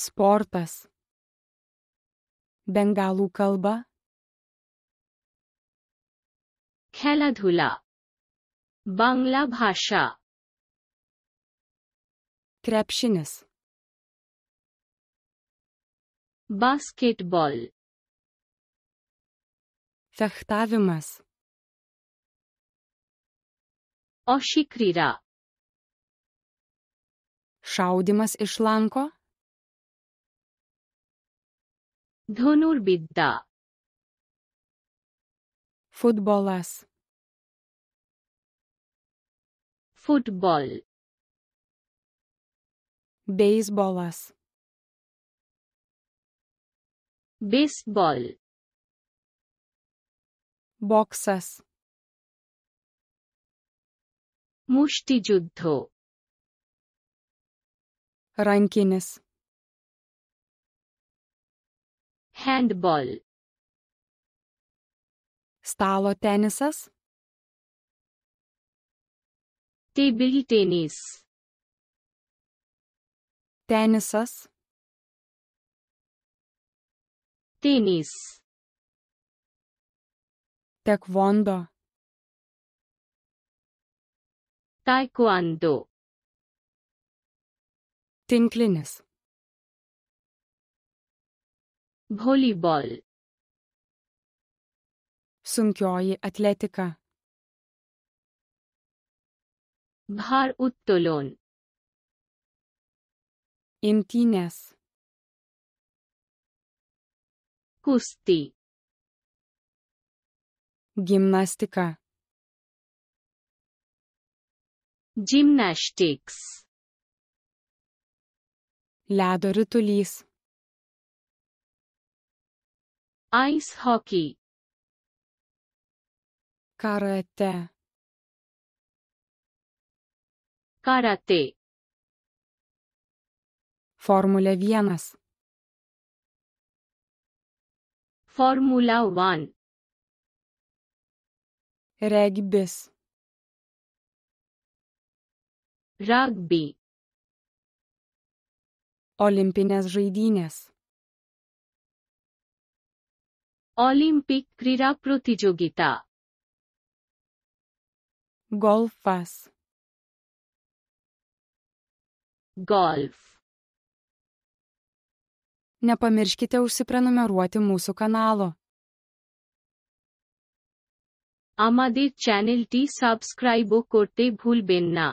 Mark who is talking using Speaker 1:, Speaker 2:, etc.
Speaker 1: Sportas. Bengalų kalba. খেলাধুলা বাংলা ভাষা krepšinis basketball fechtavimas ošikrira šaudimas iš lanko ধনুর্বিদ্যা Futbolas. Futbol. Beisbolas. Beisbol. Boxas. মুষ্টিযুদ্ধ রাঙ্কিনেস handball stalo tenisas table tennis tenisas tenis tekvondo taekwondo tinklinis volleyball sunkioji atletika ভার উত্তোলন imtynės কুস্তি gimnastika gymnastics ledo ritulys Ice hockey. Karate. Karate. Formulė 1. Formula 1. Regbis. Rugby. Olimpinės žaidynės. Olympic ক্রীড়া প্রতিযোগিতা গলফাস golf Nepamirškite užsiprenumeruoti mūsų kanalo. আমাদের চ্যানেলটি সাবস্ক্রাইবও করতে ভুলবেন না